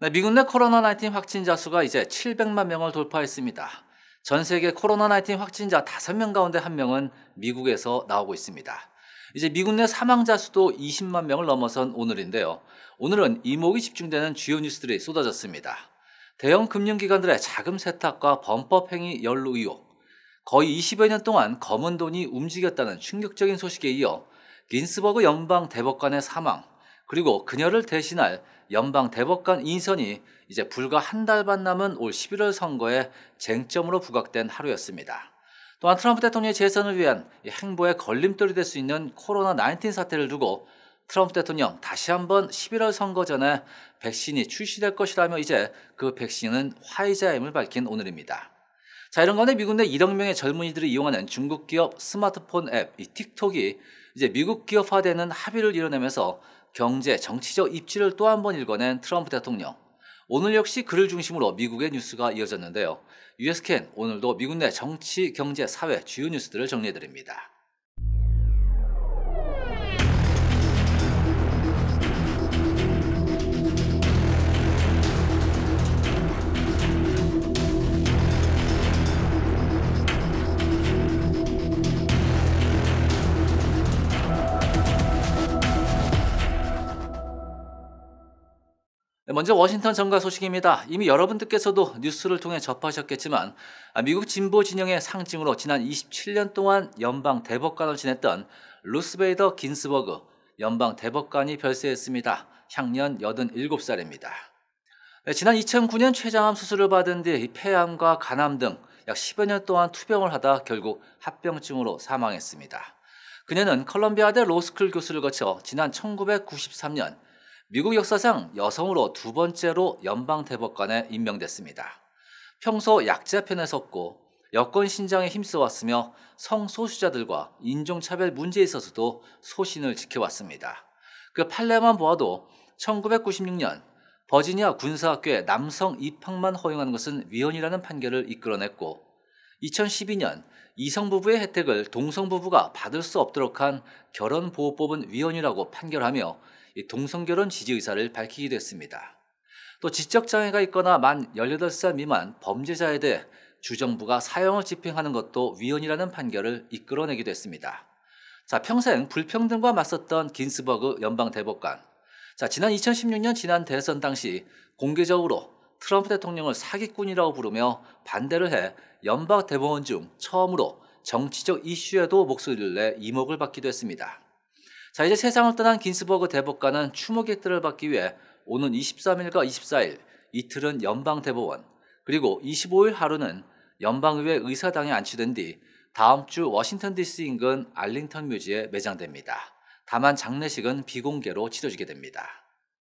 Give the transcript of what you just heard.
네, 미국 내 코로나19 확진자 수가 이제 700만 명을 돌파했습니다. 전 세계 코로나19 확진자 5명 가운데 1명은 미국에서 나오고 있습니다. 이제 미국 내 사망자 수도 20만 명을 넘어선 오늘인데요. 오늘은 이목이 집중되는 주요 뉴스들이 쏟아졌습니다. 대형 금융기관들의 자금 세탁과 범법행위 연루 의혹, 거의 20여 년 동안 검은 돈이 움직였다는 충격적인 소식에 이어 긴스버그 연방 대법관의 사망, 그리고 그녀를 대신할 연방 대법관 인선이 이제 불과 한 달 반 남은 올 11월 선거에 쟁점으로 부각된 하루였습니다. 또한 트럼프 대통령의 재선을 위한 행보에 걸림돌이 될 수 있는 코로나19 사태를 두고 트럼프 대통령 다시 한번 11월 선거 전에 백신이 출시될 것이라며 이제 그 백신은 화이자임을 밝힌 오늘입니다. 자 이런 건데 미국 내 1억 명의 젊은이들을 이용하는 중국 기업 스마트폰 앱 이 틱톡이 이제 미국 기업화되는 합의를 이뤄내면서 경제, 정치적 입지를 또 한 번읽어낸 트럼프 대통령. 오늘 역시 그를 중심으로 미국의 뉴스가 이어졌는데요. 유에스캔 오늘도 미국 내 정치, 경제, 사회 주요 뉴스들을 정리해드립니다. 네, 먼저 워싱턴 정가 소식입니다. 이미 여러분들께서도 뉴스를 통해 접하셨겠지만 아, 미국 진보 진영의 상징으로 지난 27년 동안 연방 대법관을 지냈던 루스베이더 긴스버그 연방 대법관이 별세했습니다. 향년 87살입니다. 지난 2009년 췌장암 수술을 받은 뒤 폐암과 간암 등 약 10여 년 동안 투병을 하다 결국 합병증으로 사망했습니다. 그녀는 컬럼비아대 로스쿨 교수를 거쳐 지난 1993년 미국 역사상 여성으로 두 번째로 연방 대법관에 임명됐습니다. 평소 약자 편에 섰고 여권 신장에 힘써왔으며 성소수자들과 인종차별 문제에 있어서도 소신을 지켜왔습니다. 그 판례만 보아도 1996년 버지니아 군사학교에 남성 입학만 허용하는 것은 위헌이라는 판결을 이끌어냈고 2012년 이성부부의 혜택을 동성부부가 받을 수 없도록 한 결혼보호법은 위헌이라고 판결하며 동성결혼 지지 의사를 밝히기도 했습니다. 또 지적장애가 있거나 만 18살 미만 범죄자에 대해 주정부가 사형을 집행하는 것도 위헌이라는 판결을 이끌어내기도 했습니다. 자, 평생 불평등과 맞섰던 긴스버그 연방 대법관. 자, 지난 2016년 지난 대선 당시 공개적으로 트럼프 대통령을 사기꾼이라고 부르며 반대를 해 연방 대법원 중 처음으로 정치적 이슈에도 목소리를 내 이목을 받기도 했습니다. 자 이제 세상을 떠난 긴스버그 대법관은 추모객들을 받기 위해 오는 23일과 24일 이틀은 연방 대법원 그리고 25일 하루는 연방의회 의사당에 안치된 뒤 다음 주 워싱턴 DC 인근 알링턴 묘지에 매장됩니다. 다만 장례식은 비공개로 치러지게 됩니다.